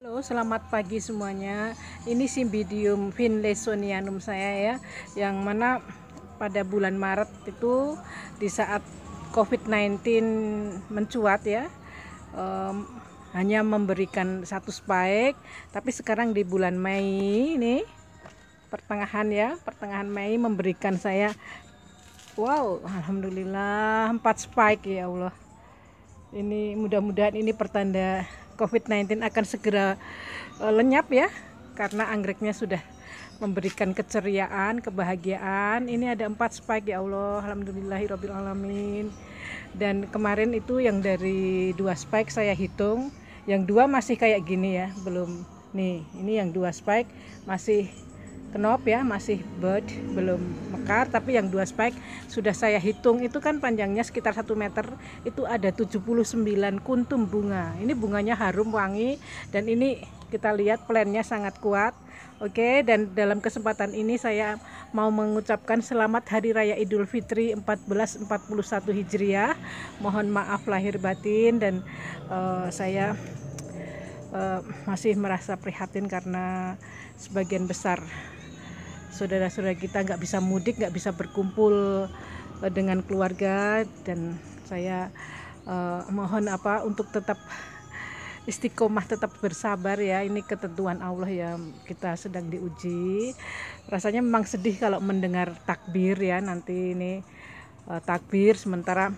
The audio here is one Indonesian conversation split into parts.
Halo, selamat pagi semuanya. Ini Simbidium vinlesonianum saya ya, yang mana pada bulan Maret itu di saat COVID-19 mencuat ya, um, hanya memberikan satu spike, tapi sekarang di bulan Mei ini pertengahan ya, pertengahan Mei memberikan saya wow, alhamdulillah empat spike ya Allah. Ini mudah-mudahan ini pertanda COVID-19 akan segera eh, lenyap ya karena anggreknya sudah memberikan keceriaan, kebahagiaan. Ini ada empat spike ya Allah, alhamdulillahirabbil alamin. Dan kemarin itu yang dari dua spike saya hitung, yang dua masih kayak gini ya, belum nih. Ini yang dua spike masih Kenop ya masih bud belum mekar tapi yang dua spike sudah saya hitung itu kan panjangnya sekitar satu meter itu ada 79 kuntum bunga ini bunganya harum wangi dan ini kita lihat plannya sangat kuat Oke, dan dalam kesempatan ini saya mau mengucapkan selamat Hari Raya Idul Fitri 1441 Hijriah. Mohon maaf lahir batin dan uh, saya uh, masih merasa prihatin karena sebagian besar saudara-saudara kita nggak bisa mudik nggak bisa berkumpul eh, dengan keluarga dan saya uh, mohon apa untuk tetap istiqomah tetap bersabar ya ini ketentuan Allah ya kita sedang diuji rasanya memang sedih kalau mendengar takbir ya nanti ini uh, takbir sementara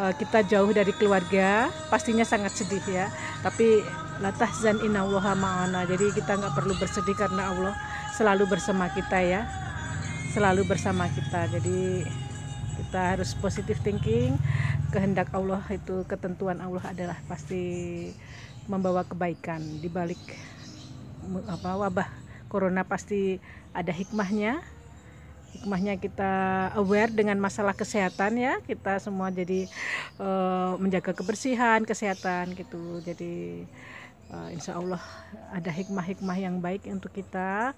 uh, kita jauh dari keluarga pastinya sangat sedih ya tapi zan inna Allah ma'ana jadi kita nggak perlu bersedih karena Allah selalu bersama kita ya selalu bersama kita jadi kita harus positive thinking kehendak Allah itu ketentuan Allah adalah pasti membawa kebaikan di balik apa wabah corona pasti ada hikmahnya hikmahnya kita aware dengan masalah kesehatan ya kita semua jadi uh, menjaga kebersihan kesehatan gitu jadi uh, insya Allah ada hikmah-hikmah yang baik untuk kita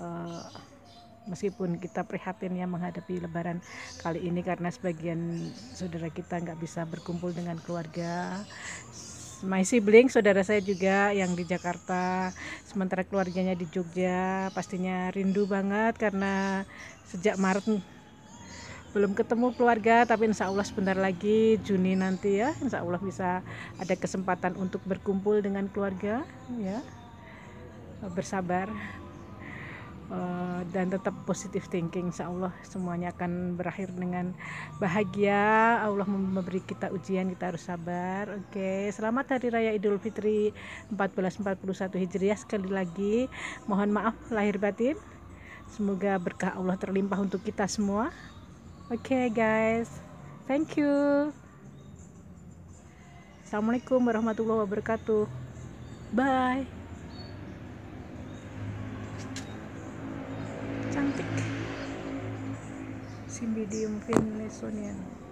uh, meskipun kita prihatin ya menghadapi lebaran kali ini karena sebagian saudara kita nggak bisa berkumpul dengan keluarga my sibling saudara saya juga yang di Jakarta sementara keluarganya di Jogja pastinya rindu banget karena sejak Maret belum ketemu keluarga tapi insya Allah sebentar lagi Juni nanti ya insya Allah bisa ada kesempatan untuk berkumpul dengan keluarga ya bersabar eh, dan tetap positif thinking insya Allah semuanya akan berakhir dengan bahagia Allah memberi kita ujian kita harus sabar oke okay. selamat Hari Raya Idul Fitri 1441 Hijriah sekali lagi mohon maaf lahir batin Semoga berkah Allah terlimpah untuk kita semua okay guys thank you assalamualaikum warahmatullahi wabarakatuh bye cantik cymbidium venezuelan